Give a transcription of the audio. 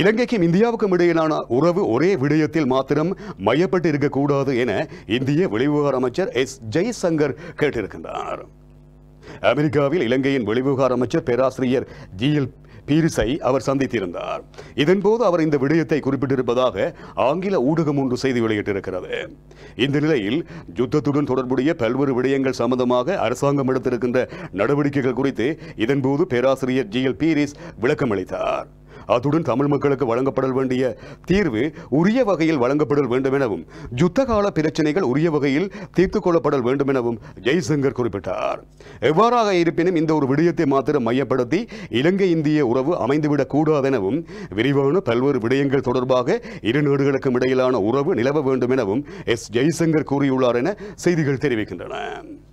இலங்கைக்கும் இந்தியாவுக்கும் இடையிலான உறவு ஒரே விடயத்தில் மாத்திரம் மையப்பட்டு இருக்கக்கூடாது என இந்திய வெளிவிவகார அமைச்சர் எஸ் ஜெய்சங்கர் கேட்டிருக்கின்றார் அமெரிக்காவில் இலங்கையின் வெளிவிவகார அமைச்சர் பேராசிரியர் ஜி எல் பீரிஸை அவர் சந்தித்திருந்தார் இதன்போது அவர் இந்த விடயத்தை குறிப்பிட்டிருப்பதாக ஆங்கில ஊடகம் ஒன்று செய்தி வெளியிட்டிருக்கிறது இந்த நிலையில் யுத்தத்துடன் தொடர்புடைய பல்வேறு விடயங்கள் சம்பந்தமாக அரசாங்கம் எடுத்திருக்கின்ற நடவடிக்கைகள் குறித்து இதன்போது பேராசிரியர் ஜி எல் பீரிஸ் விளக்கமளித்தார் அத்துடன் தமிழ் மக்களுக்கு வழங்கப்படல் வேண்டிய தீர்வு உரிய வகையில் வழங்கப்படல் வேண்டும் எனவும் யுத்த கால பிரச்சனைகள் உரிய வகையில் தீர்த்து கொள்ளப்படல் வேண்டும் எனவும் ஜெய்சங்கர் குறிப்பிட்டார் எவ்வாறாக இருப்பினும் இந்த ஒரு விடயத்தை மாத்திரம் மையப்படுத்தி இலங்கை இந்திய உறவு அமைந்துவிடக் கூடாதெனவும் விரிவான பல்வேறு விடயங்கள் தொடர்பாக இரு நாடுகளுக்கும் இடையிலான உறவு நிலவ வேண்டும் எனவும் எஸ் ஜெய்சங்கர் கூறியுள்ளார் என செய்திகள் தெரிவிக்கின்றன